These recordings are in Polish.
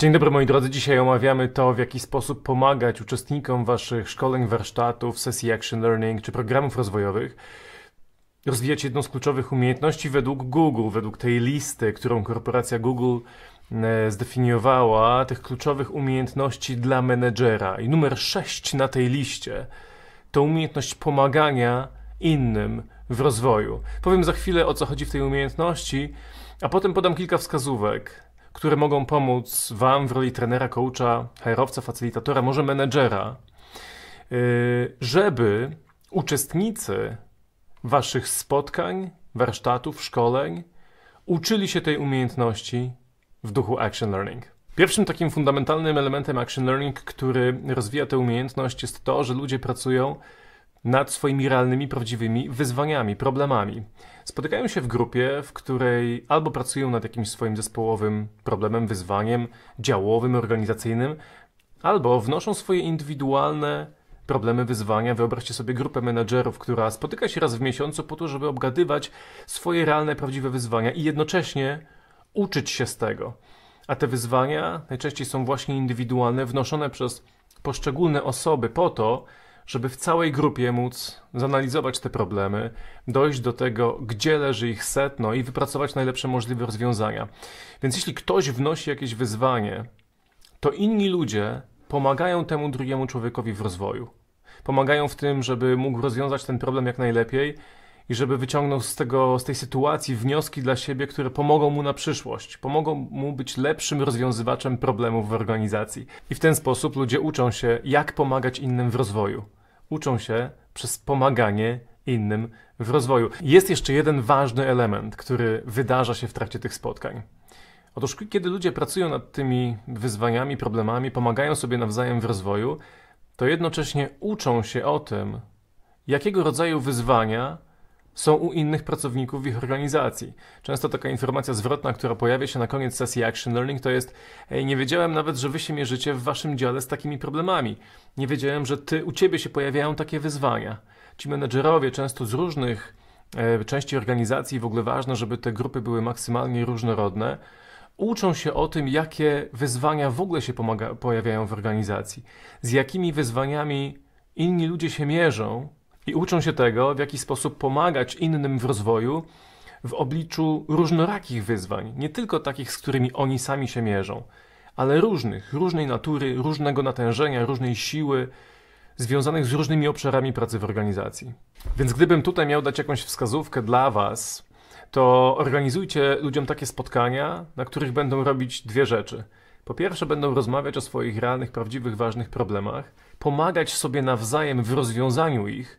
Dzień dobry moi drodzy, dzisiaj omawiamy to, w jaki sposób pomagać uczestnikom Waszych szkoleń, warsztatów, sesji Action Learning czy programów rozwojowych rozwijać jedną z kluczowych umiejętności według Google, według tej listy, którą korporacja Google e, zdefiniowała, tych kluczowych umiejętności dla menedżera. I numer 6 na tej liście to umiejętność pomagania innym w rozwoju. Powiem za chwilę o co chodzi w tej umiejętności, a potem podam kilka wskazówek które mogą pomóc Wam w roli trenera, coacha, herowca, facilitatora, może menedżera, y, żeby uczestnicy Waszych spotkań, warsztatów, szkoleń uczyli się tej umiejętności w duchu action learning. Pierwszym takim fundamentalnym elementem action learning, który rozwija tę umiejętność, jest to, że ludzie pracują nad swoimi realnymi, prawdziwymi wyzwaniami, problemami spotykają się w grupie, w której albo pracują nad jakimś swoim zespołowym problemem, wyzwaniem działowym, organizacyjnym, albo wnoszą swoje indywidualne problemy, wyzwania. Wyobraźcie sobie grupę menedżerów, która spotyka się raz w miesiącu po to, żeby obgadywać swoje realne, prawdziwe wyzwania i jednocześnie uczyć się z tego. A te wyzwania najczęściej są właśnie indywidualne, wnoszone przez poszczególne osoby po to, żeby w całej grupie móc zanalizować te problemy, dojść do tego, gdzie leży ich setno i wypracować najlepsze możliwe rozwiązania. Więc jeśli ktoś wnosi jakieś wyzwanie, to inni ludzie pomagają temu drugiemu człowiekowi w rozwoju. Pomagają w tym, żeby mógł rozwiązać ten problem jak najlepiej i żeby wyciągnął z, tego, z tej sytuacji wnioski dla siebie, które pomogą mu na przyszłość, pomogą mu być lepszym rozwiązywaczem problemów w organizacji. I w ten sposób ludzie uczą się, jak pomagać innym w rozwoju. Uczą się przez pomaganie innym w rozwoju. Jest jeszcze jeden ważny element, który wydarza się w trakcie tych spotkań. Otóż, kiedy ludzie pracują nad tymi wyzwaniami, problemami, pomagają sobie nawzajem w rozwoju, to jednocześnie uczą się o tym, jakiego rodzaju wyzwania są u innych pracowników w ich organizacji. Często taka informacja zwrotna, która pojawia się na koniec sesji Action Learning, to jest: Nie wiedziałem nawet, że wy się mierzycie w waszym dziale z takimi problemami. Nie wiedziałem, że ty, u ciebie się pojawiają takie wyzwania. Ci menedżerowie często z różnych e, części organizacji, w ogóle ważne, żeby te grupy były maksymalnie różnorodne, uczą się o tym, jakie wyzwania w ogóle się pomaga, pojawiają w organizacji, z jakimi wyzwaniami inni ludzie się mierzą i uczą się tego, w jaki sposób pomagać innym w rozwoju w obliczu różnorakich wyzwań, nie tylko takich, z którymi oni sami się mierzą, ale różnych, różnej natury, różnego natężenia, różnej siły, związanych z różnymi obszarami pracy w organizacji. Więc gdybym tutaj miał dać jakąś wskazówkę dla Was, to organizujcie ludziom takie spotkania, na których będą robić dwie rzeczy. Po pierwsze, będą rozmawiać o swoich realnych, prawdziwych, ważnych problemach, pomagać sobie nawzajem w rozwiązaniu ich,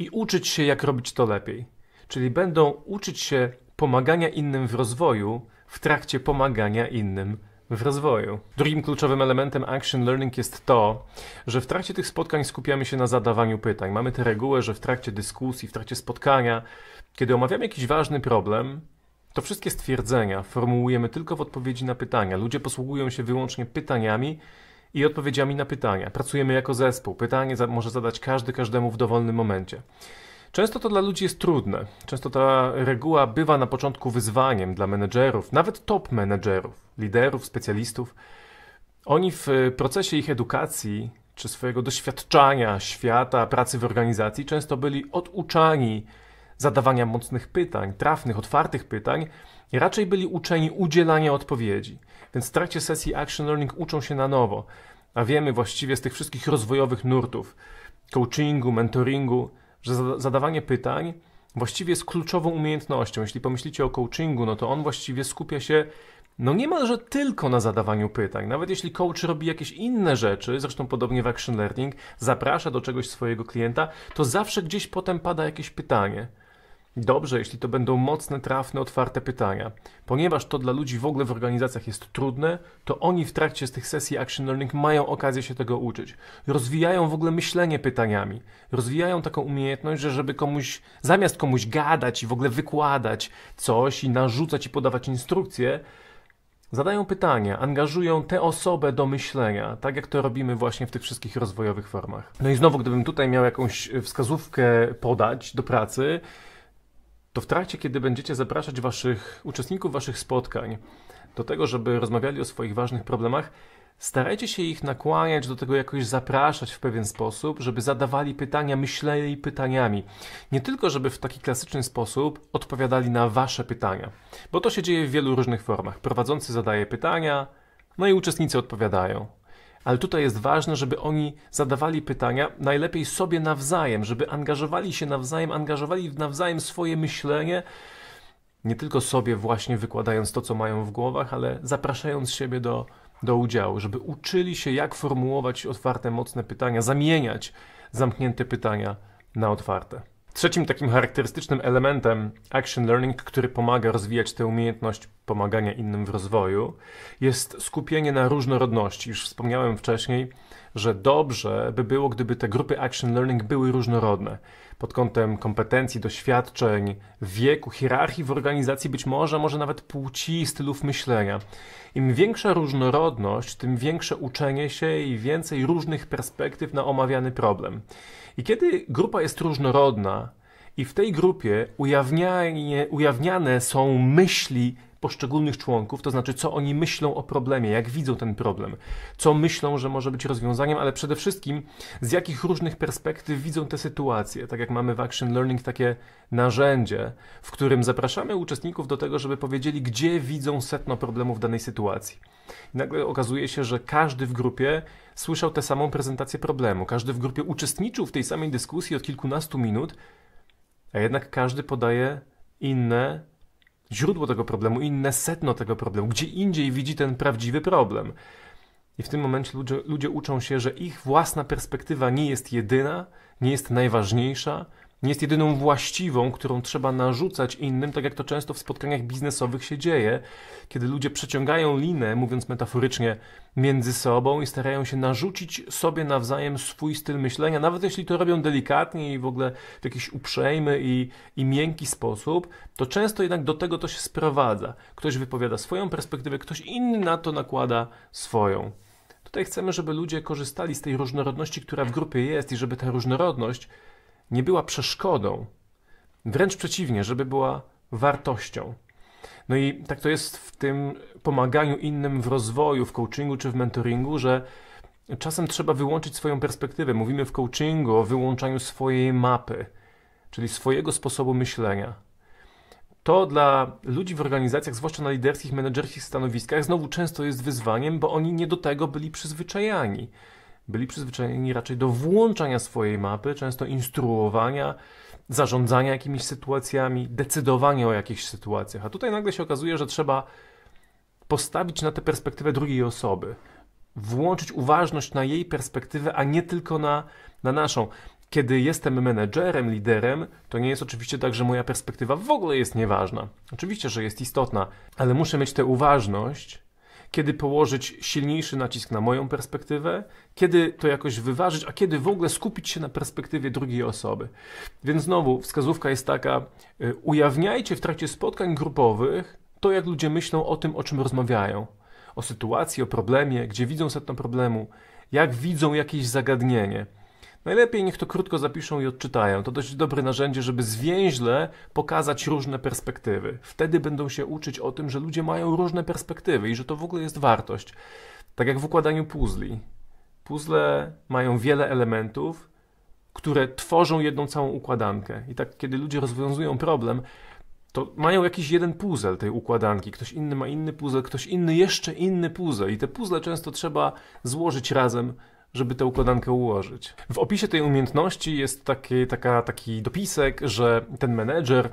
i uczyć się, jak robić to lepiej. Czyli będą uczyć się pomagania innym w rozwoju w trakcie pomagania innym w rozwoju. Drugim kluczowym elementem Action Learning jest to, że w trakcie tych spotkań skupiamy się na zadawaniu pytań. Mamy tę regułę, że w trakcie dyskusji, w trakcie spotkania, kiedy omawiamy jakiś ważny problem, to wszystkie stwierdzenia formułujemy tylko w odpowiedzi na pytania. Ludzie posługują się wyłącznie pytaniami i odpowiedziami na pytania. Pracujemy jako zespół. Pytanie może zadać każdy każdemu w dowolnym momencie. Często to dla ludzi jest trudne. Często ta reguła bywa na początku wyzwaniem dla menedżerów, nawet top menedżerów, liderów, specjalistów. Oni w y, procesie ich edukacji czy swojego doświadczania świata, pracy w organizacji często byli oduczani zadawania mocnych pytań, trafnych, otwartych pytań i raczej byli uczeni udzielania odpowiedzi. Więc w trakcie sesji Action Learning uczą się na nowo, a wiemy właściwie z tych wszystkich rozwojowych nurtów, coachingu, mentoringu, że zadawanie pytań właściwie jest kluczową umiejętnością. Jeśli pomyślicie o coachingu, no to on właściwie skupia się no niemalże tylko na zadawaniu pytań. Nawet jeśli coach robi jakieś inne rzeczy, zresztą podobnie w Action Learning, zaprasza do czegoś swojego klienta, to zawsze gdzieś potem pada jakieś pytanie. Dobrze, jeśli to będą mocne, trafne, otwarte pytania. Ponieważ to dla ludzi w ogóle w organizacjach jest trudne, to oni w trakcie z tych sesji Action Learning mają okazję się tego uczyć. Rozwijają w ogóle myślenie pytaniami. Rozwijają taką umiejętność, że żeby komuś, zamiast komuś gadać i w ogóle wykładać coś i narzucać i podawać instrukcje, zadają pytania, angażują tę osobę do myślenia, tak jak to robimy właśnie w tych wszystkich rozwojowych formach. No i znowu, gdybym tutaj miał jakąś wskazówkę podać do pracy, to w trakcie, kiedy będziecie zapraszać waszych uczestników waszych spotkań do tego, żeby rozmawiali o swoich ważnych problemach, starajcie się ich nakłaniać do tego, jakoś zapraszać w pewien sposób, żeby zadawali pytania, myśleli pytaniami. Nie tylko, żeby w taki klasyczny sposób odpowiadali na wasze pytania, bo to się dzieje w wielu różnych formach. Prowadzący zadaje pytania, no i uczestnicy odpowiadają. Ale tutaj jest ważne, żeby oni zadawali pytania najlepiej sobie nawzajem, żeby angażowali się nawzajem, angażowali nawzajem swoje myślenie, nie tylko sobie właśnie wykładając to, co mają w głowach, ale zapraszając siebie do, do udziału, żeby uczyli się, jak formułować otwarte, mocne pytania, zamieniać zamknięte pytania na otwarte. Trzecim takim charakterystycznym elementem action learning, który pomaga rozwijać tę umiejętność pomagania innym w rozwoju, jest skupienie na różnorodności. Już wspomniałem wcześniej, że dobrze by było, gdyby te grupy action learning były różnorodne pod kątem kompetencji, doświadczeń, wieku, hierarchii w organizacji, być może, może nawet płci, stylów myślenia. Im większa różnorodność, tym większe uczenie się i więcej różnych perspektyw na omawiany problem. I kiedy grupa jest różnorodna i w tej grupie ujawniane są myśli poszczególnych członków, to znaczy co oni myślą o problemie, jak widzą ten problem, co myślą, że może być rozwiązaniem, ale przede wszystkim z jakich różnych perspektyw widzą tę sytuację. Tak jak mamy w Action Learning takie narzędzie, w którym zapraszamy uczestników do tego, żeby powiedzieli, gdzie widzą setno problemów danej sytuacji. I nagle okazuje się, że każdy w grupie słyszał tę samą prezentację problemu, każdy w grupie uczestniczył w tej samej dyskusji od kilkunastu minut, a jednak każdy podaje inne źródło tego problemu, inne setno tego problemu, gdzie indziej widzi ten prawdziwy problem. I w tym momencie ludzie, ludzie uczą się, że ich własna perspektywa nie jest jedyna, nie jest najważniejsza, nie jest jedyną właściwą, którą trzeba narzucać innym, tak jak to często w spotkaniach biznesowych się dzieje, kiedy ludzie przeciągają linę, mówiąc metaforycznie, między sobą i starają się narzucić sobie nawzajem swój styl myślenia, nawet jeśli to robią delikatnie i w ogóle w jakiś uprzejmy i, i miękki sposób, to często jednak do tego to się sprowadza. Ktoś wypowiada swoją perspektywę, ktoś inny na to nakłada swoją. Tutaj chcemy, żeby ludzie korzystali z tej różnorodności, która w grupie jest i żeby ta różnorodność nie była przeszkodą, wręcz przeciwnie, żeby była wartością. No i tak to jest w tym pomaganiu innym w rozwoju, w coachingu czy w mentoringu, że czasem trzeba wyłączyć swoją perspektywę. Mówimy w coachingu o wyłączaniu swojej mapy, czyli swojego sposobu myślenia. To dla ludzi w organizacjach, zwłaszcza na liderskich, menedżerskich stanowiskach, znowu często jest wyzwaniem, bo oni nie do tego byli przyzwyczajani byli przyzwyczajeni raczej do włączania swojej mapy, często instruowania, zarządzania jakimiś sytuacjami, decydowania o jakichś sytuacjach. A tutaj nagle się okazuje, że trzeba postawić na tę perspektywę drugiej osoby, włączyć uważność na jej perspektywę, a nie tylko na, na naszą. Kiedy jestem menedżerem, liderem, to nie jest oczywiście tak, że moja perspektywa w ogóle jest nieważna. Oczywiście, że jest istotna, ale muszę mieć tę uważność, kiedy położyć silniejszy nacisk na moją perspektywę, kiedy to jakoś wyważyć, a kiedy w ogóle skupić się na perspektywie drugiej osoby. Więc znowu wskazówka jest taka: y, ujawniajcie w trakcie spotkań grupowych to, jak ludzie myślą o tym, o czym rozmawiają, o sytuacji, o problemie, gdzie widzą setno problemu, jak widzą jakieś zagadnienie. Najlepiej niech to krótko zapiszą i odczytają. To dość dobre narzędzie, żeby zwięźle pokazać różne perspektywy. Wtedy będą się uczyć o tym, że ludzie mają różne perspektywy i że to w ogóle jest wartość. Tak jak w układaniu puzli. Puzzle mają wiele elementów, które tworzą jedną całą układankę. I tak, kiedy ludzie rozwiązują problem, to mają jakiś jeden puzel tej układanki. Ktoś inny ma inny puzel, ktoś inny jeszcze inny puzel. I te puzzle często trzeba złożyć razem, żeby tę układankę ułożyć. W opisie tej umiejętności jest taki, taka, taki dopisek, że ten menedżer,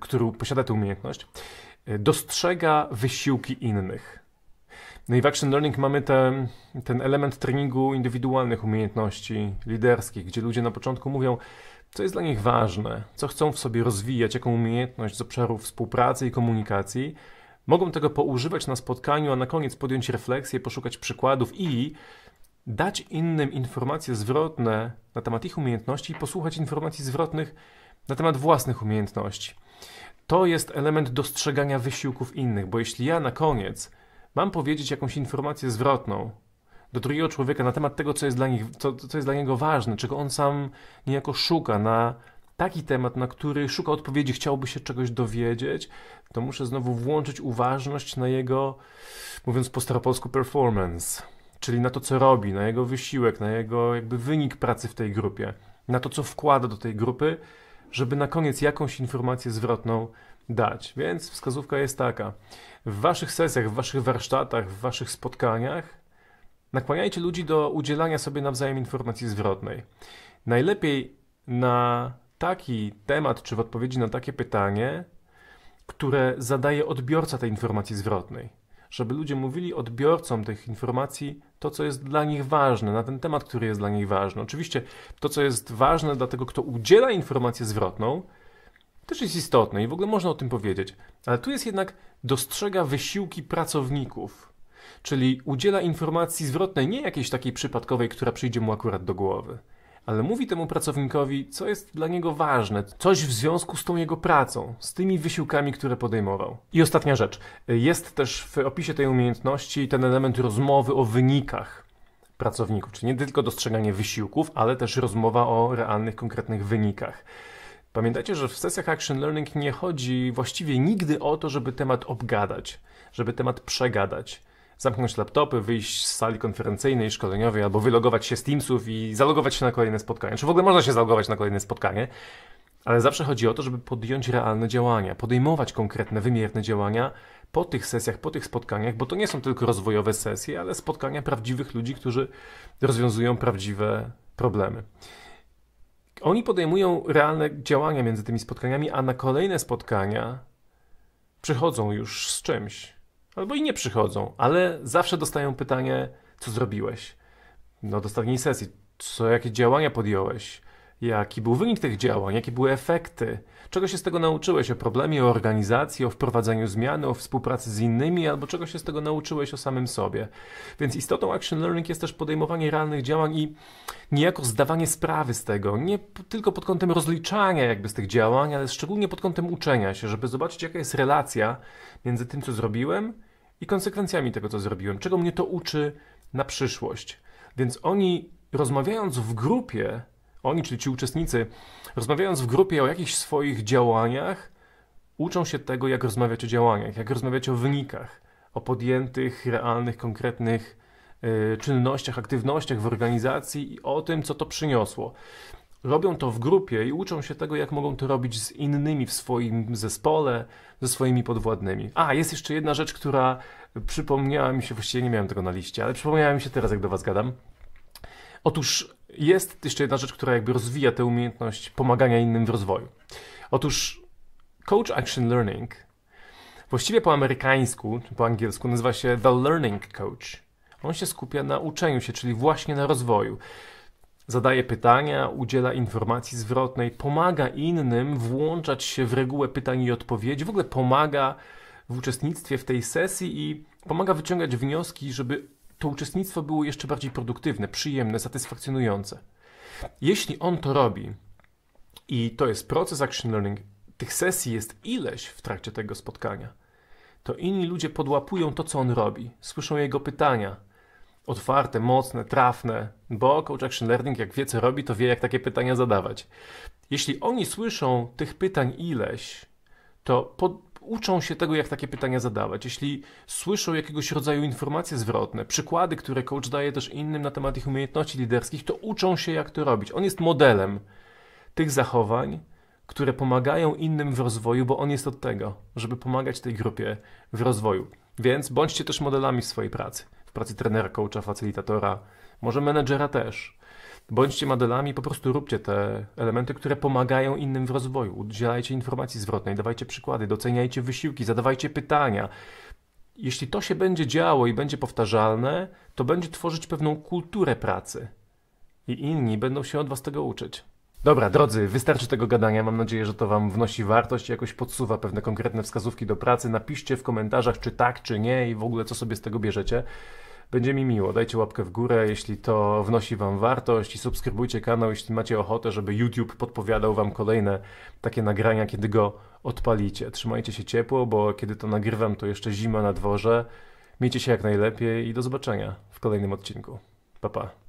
który posiada tę umiejętność, e, dostrzega wysiłki innych. No i w Action Learning mamy te, ten element treningu indywidualnych umiejętności liderskich, gdzie ludzie na początku mówią, co jest dla nich ważne, co chcą w sobie rozwijać, jaką umiejętność z obszaru współpracy i komunikacji. Mogą tego poużywać na spotkaniu, a na koniec podjąć refleksję, poszukać przykładów i dać innym informacje zwrotne na temat ich umiejętności i posłuchać informacji zwrotnych na temat własnych umiejętności. To jest element dostrzegania wysiłków innych, bo jeśli ja na koniec mam powiedzieć jakąś informację zwrotną do drugiego człowieka na temat tego, co jest dla, nich, co, co jest dla niego ważne, czego on sam niejako szuka na taki temat, na który szuka odpowiedzi, chciałby się czegoś dowiedzieć, to muszę znowu włączyć uważność na jego, mówiąc po staropolsku, performance czyli na to, co robi, na jego wysiłek, na jego jakby wynik pracy w tej grupie, na to, co wkłada do tej grupy, żeby na koniec jakąś informację zwrotną dać. Więc wskazówka jest taka. W waszych sesjach, w waszych warsztatach, w waszych spotkaniach nakłaniajcie ludzi do udzielania sobie nawzajem informacji zwrotnej. Najlepiej na taki temat, czy w odpowiedzi na takie pytanie, które zadaje odbiorca tej informacji zwrotnej żeby ludzie mówili odbiorcom tych informacji to, co jest dla nich ważne, na ten temat, który jest dla nich ważny. Oczywiście to, co jest ważne dla tego, kto udziela informację zwrotną, też jest istotne i w ogóle można o tym powiedzieć. Ale tu jest jednak dostrzega wysiłki pracowników, czyli udziela informacji zwrotnej, nie jakiejś takiej przypadkowej, która przyjdzie mu akurat do głowy ale mówi temu pracownikowi, co jest dla niego ważne, coś w związku z tą jego pracą, z tymi wysiłkami, które podejmował. I ostatnia rzecz. Jest też w opisie tej umiejętności ten element rozmowy o wynikach pracowników, czyli nie tylko dostrzeganie wysiłków, ale też rozmowa o realnych, konkretnych wynikach. Pamiętajcie, że w sesjach Action Learning nie chodzi właściwie nigdy o to, żeby temat obgadać, żeby temat przegadać zamknąć laptopy, wyjść z sali konferencyjnej, szkoleniowej, albo wylogować się z Teamsów i zalogować się na kolejne spotkanie. Czy w ogóle można się zalogować na kolejne spotkanie? Ale zawsze chodzi o to, żeby podjąć realne działania, podejmować konkretne, wymierne działania po tych sesjach, po tych spotkaniach, bo to nie są tylko rozwojowe sesje, ale spotkania prawdziwych ludzi, którzy rozwiązują prawdziwe problemy. Oni podejmują realne działania między tymi spotkaniami, a na kolejne spotkania przychodzą już z czymś albo i nie przychodzą, ale zawsze dostają pytanie, co zrobiłeś? No, ostatniej sesji, co, jakie działania podjąłeś? Jaki był wynik tych działań? Jakie były efekty? Czego się z tego nauczyłeś o problemie, o organizacji, o wprowadzeniu zmian, o współpracy z innymi, albo czego się z tego nauczyłeś o samym sobie? Więc istotą action learning jest też podejmowanie realnych działań i niejako zdawanie sprawy z tego, nie tylko pod kątem rozliczania jakby z tych działań, ale szczególnie pod kątem uczenia się, żeby zobaczyć jaka jest relacja między tym, co zrobiłem, i konsekwencjami tego, co zrobiłem, czego mnie to uczy na przyszłość. Więc oni, rozmawiając w grupie, oni, czyli ci uczestnicy, rozmawiając w grupie o jakichś swoich działaniach, uczą się tego, jak rozmawiać o działaniach, jak rozmawiać o wynikach, o podjętych, realnych, konkretnych y, czynnościach, aktywnościach w organizacji i o tym, co to przyniosło robią to w grupie i uczą się tego, jak mogą to robić z innymi w swoim zespole, ze swoimi podwładnymi. A, jest jeszcze jedna rzecz, która przypomniała mi się, właściwie nie miałem tego na liście, ale przypomniała mi się teraz, jak do Was gadam. Otóż jest jeszcze jedna rzecz, która jakby rozwija tę umiejętność pomagania innym w rozwoju. Otóż Coach Action Learning właściwie po amerykańsku, czy po angielsku nazywa się The Learning Coach. On się skupia na uczeniu się, czyli właśnie na rozwoju. Zadaje pytania, udziela informacji zwrotnej, pomaga innym włączać się w regułę pytań i odpowiedzi, w ogóle pomaga w uczestnictwie w tej sesji i pomaga wyciągać wnioski, żeby to uczestnictwo było jeszcze bardziej produktywne, przyjemne, satysfakcjonujące. Jeśli on to robi, i to jest proces action learning, tych sesji jest ileś w trakcie tego spotkania, to inni ludzie podłapują to, co on robi, słyszą jego pytania, otwarte, mocne, trafne, bo coach action learning jak wie co robi, to wie jak takie pytania zadawać. Jeśli oni słyszą tych pytań ileś, to uczą się tego, jak takie pytania zadawać. Jeśli słyszą jakiegoś rodzaju informacje zwrotne, przykłady, które coach daje też innym na temat ich umiejętności liderskich, to uczą się, jak to robić. On jest modelem tych zachowań, które pomagają innym w rozwoju, bo on jest od tego, żeby pomagać tej grupie w rozwoju. Więc bądźcie też modelami w swojej pracy w pracy trenera, coacha, facilitatora, może menedżera też. Bądźcie modelami, po prostu róbcie te elementy, które pomagają innym w rozwoju. Udzielajcie informacji zwrotnej, dawajcie przykłady, doceniajcie wysiłki, zadawajcie pytania. Jeśli to się będzie działo i będzie powtarzalne, to będzie tworzyć pewną kulturę pracy i inni będą się od Was tego uczyć. Dobra, drodzy, wystarczy tego gadania. Mam nadzieję, że to Wam wnosi wartość i jakoś podsuwa pewne konkretne wskazówki do pracy. Napiszcie w komentarzach, czy tak, czy nie i w ogóle co sobie z tego bierzecie. Będzie mi miło. Dajcie łapkę w górę, jeśli to wnosi Wam wartość i subskrybujcie kanał, jeśli macie ochotę, żeby YouTube podpowiadał Wam kolejne takie nagrania, kiedy go odpalicie. Trzymajcie się ciepło, bo kiedy to nagrywam, to jeszcze zima na dworze. Miejcie się jak najlepiej i do zobaczenia w kolejnym odcinku. Pa, pa.